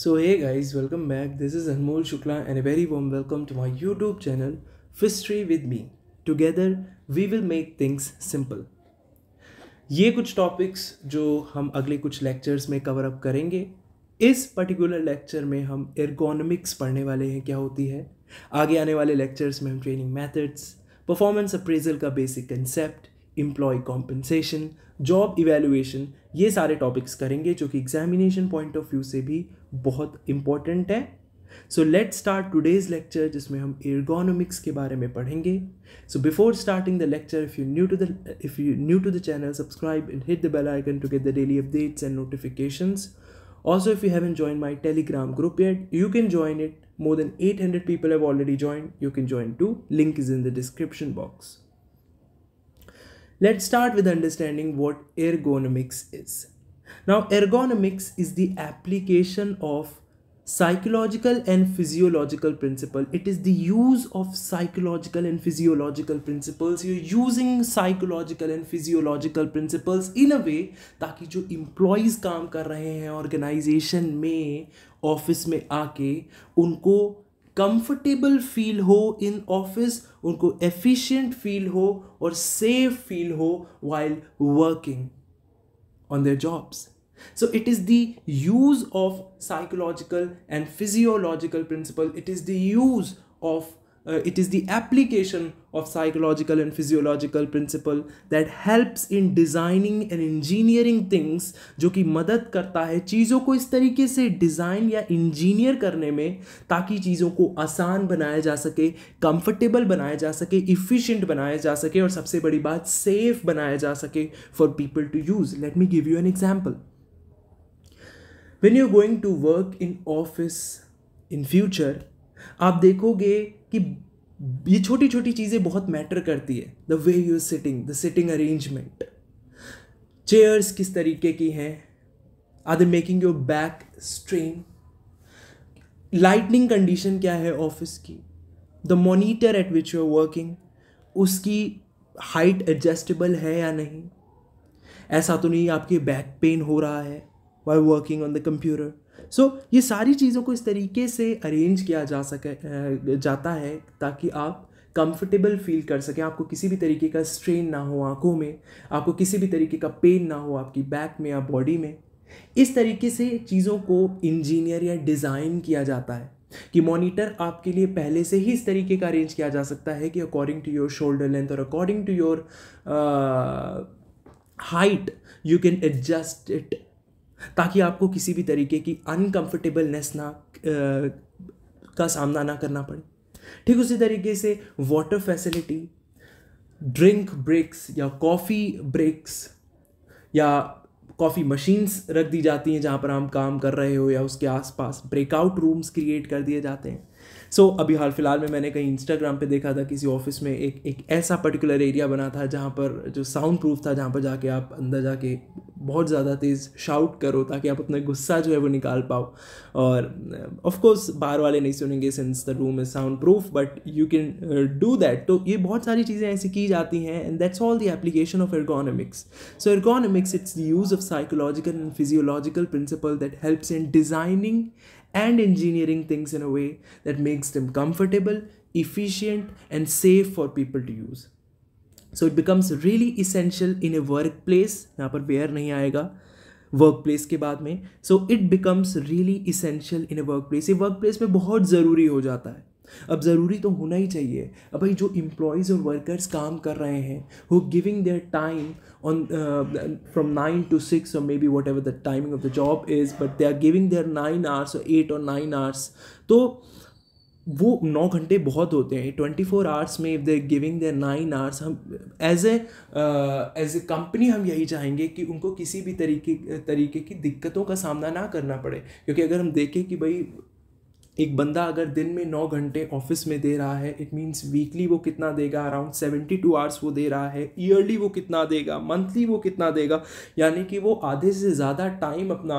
So hey guys welcome back this is Anmol Shukla and a very warm welcome to my YouTube channel फिस्ट्री with me together we will make things simple ये कुछ topics जो हम अगले कुछ lectures में cover up करेंगे इस पर्टिकुलर लेक्चर में हम एर्गोनॉमिक्स पढ़ने वाले हैं क्या होती है आगे आने वाले लेक्चर्स में हम ट्रेनिंग मैथड्स परफॉर्मेंस अप्रेजल का basic concept employee compensation job evaluation ये सारे टॉपिक्स करेंगे जो कि एग्जामिनेशन पॉइंट ऑफ व्यू से भी बहुत इंपॉर्टेंट है so let start today's lecture जिसमें हम इर्गोनोमिक्स के बारे में पढ़ेंगे so before starting the lecture if you new to the if you new to the channel subscribe and hit the bell icon to get the daily updates and notifications if you haven't join my Telegram group at you can join it more than eight hundred people have already join you can join to link is in the description box Let's start with understanding what ergonomics is. Now, ergonomics is the application of psychological and physiological principle it is the use of psychological and physiological principles you're using psychological and physiological principles in a way ताकि जो employees काम कर रहे हैं organization में office में आके उनको कंफर्टेबल फील हो इन ऑफिस उनको एफिशिएंट फील हो और सेफ फील हो while working on their jobs so it is the use of psychological and physiological principle it is the use of uh, it is the application of psychological and physiological principle that helps in designing and engineering things जो कि मदद करता है चीज़ों को इस तरीके से डिज़ाइन या इंजीनियर करने में ताकि चीज़ों को आसान बनाया जा सके कंफर्टेबल बनाया जा सके इफ़िशेंट बनाया जा सके और सबसे बड़ी बात सेफ़ बनाया जा सके for people to use let me give you an example when you going to work in office in future आप देखोगे कि ये छोटी छोटी चीज़ें बहुत मैटर करती है the way you sitting the sitting arrangement chairs किस तरीके की हैं are they making your back strain lightning condition क्या है ऑफिस की the monitor at which you are working उसकी हाइट एडजस्टेबल है या नहीं ऐसा तो नहीं आपके बैक पेन हो रहा है why working on the computer so so, ये सारी चीज़ों को इस तरीके से अरेंज किया जा सके जाता है ताकि आप कंफर्टेबल फील कर सकें आपको किसी भी तरीके का स्ट्रेन ना हो आँखों में आपको किसी भी तरीके का पेन ना हो आपकी बैक में या बॉडी में इस तरीके से चीज़ों को इंजीनियर या डिज़ाइन किया जाता है कि मॉनिटर आपके लिए पहले से ही इस तरीके का अरेंज किया जा सकता है कि according to your shoulder length और according to your height you can adjust it ताकि आपको किसी भी तरीके की अनकम्फर्टेबलनेस ना आ, का सामना ना करना पड़े ठीक उसी तरीके से वाटर फैसिलिटी ड्रिंक ब्रेक्स या कॉफ़ी ब्रेक्स या कॉफ़ी मशीन्स रख दी जाती हैं जहाँ पर हम काम कर रहे हो या उसके आसपास ब्रेकआउट रूम्स क्रिएट कर दिए जाते हैं सो so, अभी हाल फिलहाल में मैंने कहीं इंस्टाग्राम पे देखा था किसी ऑफिस में एक एक ऐसा पर्टिकुलर एरिया बना था जहाँ पर जो साउंड प्रूफ था जहाँ पर जाके आप अंदर जाके बहुत ज़्यादा तेज़ शाउट करो ताकि आप अपना गुस्सा जो है वो निकाल पाओ और ऑफकोर्स बार वाले नहीं सुनेंगे since the room is sound proof but you can do that तो ये बहुत सारी चीज़ें ऐसी की जाती हैं and that's all the application of ergonomics so ergonomics it's use of psychological and physiological principle that helps in designing and engineering things in a way that makes them comfortable efficient and safe for people to use so it becomes really essential in a work place यहाँ पर where नहीं आएगा work place के बाद में so it becomes really essential in a workplace ये workplace में बहुत ज़रूरी हो जाता है अब ज़रूरी तो होना ही चाहिए अब भाई जो इम्प्लॉयज़ और वर्कर्स काम कर रहे हैं who giving their time on uh, from 9 to 6 or maybe whatever the timing of the job is but they are giving their 9 hours or eight और नाइन आवर्स तो वो नौ घंटे बहुत होते हैं ट्वेंटी फोर आवर्स में if they're giving their nine hours हम as a as a company हम यही चाहेंगे कि उनको किसी भी तरीके तरीके की दिक्कतों का सामना ना करना पड़े क्योंकि अगर हम देखें कि भाई एक बंदा अगर दिन में नौ घंटे ऑफिस में दे रहा है इट मीन्स वीकली वो कितना देगा अराउंड सेवेंटी टू आवर्स वो दे रहा है ईयरली वो कितना देगा मंथली वो कितना देगा यानी कि वो आधे से ज़्यादा टाइम अपना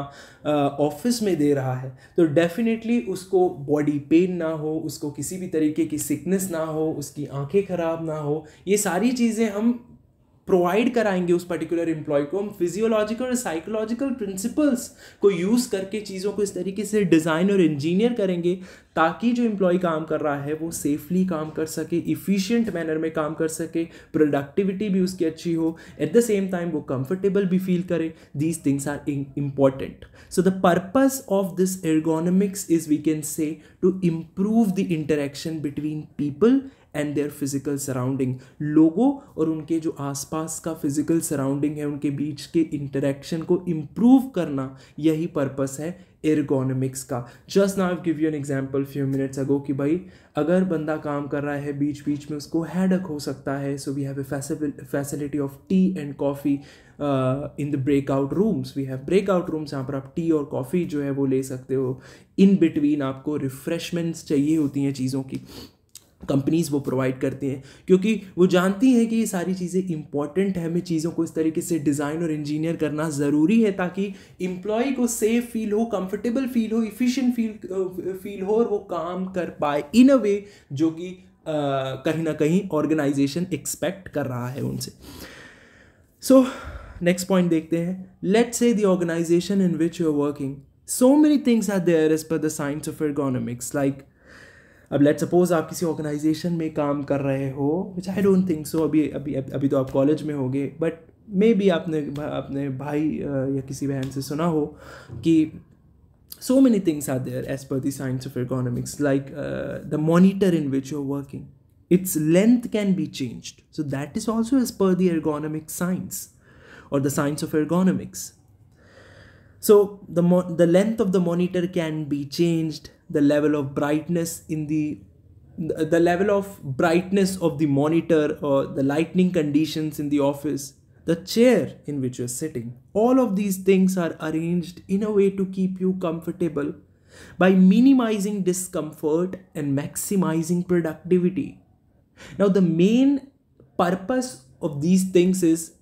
ऑफिस में दे रहा है तो डेफिनेटली उसको बॉडी पेन ना हो उसको किसी भी तरीके की सिकनेस ना हो उसकी आंखें ख़राब ना हो ये सारी चीज़ें हम प्रोवाइड कराएंगे उस पर्टिकुलर एम्प्लॉय को हम फिजियोलॉजिकल और साइकोलॉजिकल प्रिंसिपल्स को यूज़ करके चीज़ों को इस तरीके से डिज़ाइन और इंजीनियर करेंगे ताकि जो एम्प्लॉय काम कर रहा है वो सेफली काम कर सके इफ़िशियंट मैनर में काम कर सके प्रोडक्टिविटी भी उसकी अच्छी हो एट द सेम टाइम वो कंफर्टेबल भी फील करे these things are important so the purpose of this ergonomics is we can say to improve the interaction between people and their physical surrounding लोगों और उनके जो आसपास का फिजिकल सराउंडिंग है उनके बीच के इंटरेक्शन को इम्प्रूव करना यही पर्पस है एरगोनमिक्स का just now give you an example few minutes ago कि भाई अगर बंदा काम कर रहा है बीच बीच में उसको हैडक हो सकता है so we have a facility of tea and coffee in the breakout rooms we have breakout rooms यहाँ पर आप टी और कॉफ़ी जो है वो ले सकते हो इन बिटवीन आपको रिफ्रेशमेंट्स चाहिए होती हैं चीज़ों की कंपनीज़ वो प्रोवाइड करती हैं क्योंकि वो जानती हैं कि ये सारी चीज़ें इंपॉर्टेंट है हमें चीज़ों को इस तरीके से डिज़ाइन और इंजीनियर करना ज़रूरी है ताकि इम्प्लॉय को सेफ फील हो कंफर्टेबल फील हो इफ़िशेंट फील फील हो और वो काम कर पाए इन अ वे जो कि uh, कहीं ना कहीं ऑर्गेनाइजेशन एक्सपेक्ट कर रहा है उनसे सो नेक्स्ट पॉइंट देखते हैं let say the organisation in which you are working so many things are there as per the science of economics like अब लेट सपोज आप किसी ऑर्गेनाइजेशन में काम कर रहे हो विच आई डोंट थिंक सो अभी अभी अभी तो आप कॉलेज में हो गए बट मे बी आपने अपने भाई या किसी बहन से सुना हो कि so many things are there as per the science of economics like the monitor in which you're working its length can be changed so that is also as per the economic science और the science of economics So the, the length of the monitor can be changed, the level of brightness in the the level of brightness of the monitor or the lighting conditions in the office, the chair in which you're sitting. All of these things are arranged in a way to keep you comfortable by minimizing discomfort and maximizing productivity. Now, the main purpose of these things is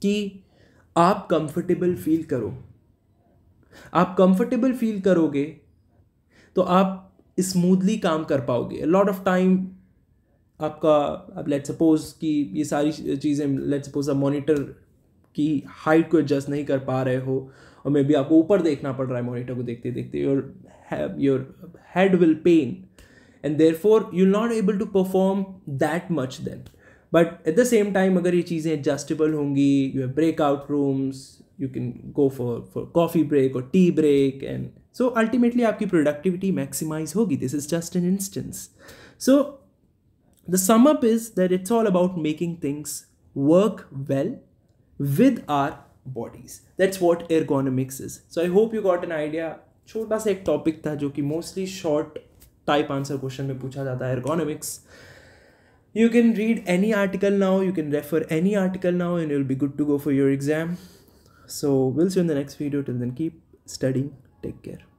ki आप comfortable feel karo. आप comfortable feel करोगे तो आप smoothly काम कर पाओगे lot of time आपका अब लेट सपोज कि ये सारी चीज़ें लेट सपोज आप मॉनिटर की हाइट को एडजस्ट नहीं कर पा रहे हो और मे बी आपको ऊपर देखना पड़ रहा है मॉनिटर को देखते देखते your your head will pain and therefore you not able to perform that much then but at the same time अगर ये चीज़ें एडजस्टेबल होंगी you have breakout rooms you can go for for coffee break or tea break and so ultimately your productivity maximize होगी this is just an instance so the sum up is that it's all about making things work well with our bodies that's what ergonomics is so I hope you got an idea छोटा सा एक topic था जो कि mostly short type answer question में पूछा जाता ergonomics you can read any article now you can refer any article now and you'll be good to go for your exam so we'll see you in the next video. Till then, keep studying. Take care.